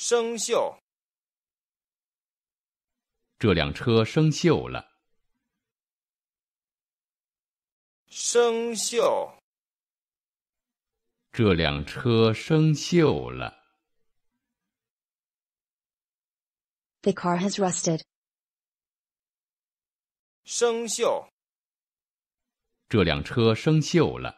生锈。这辆车生锈了。生锈。这辆车生锈了。The car has rusted。生锈。这辆车生锈了。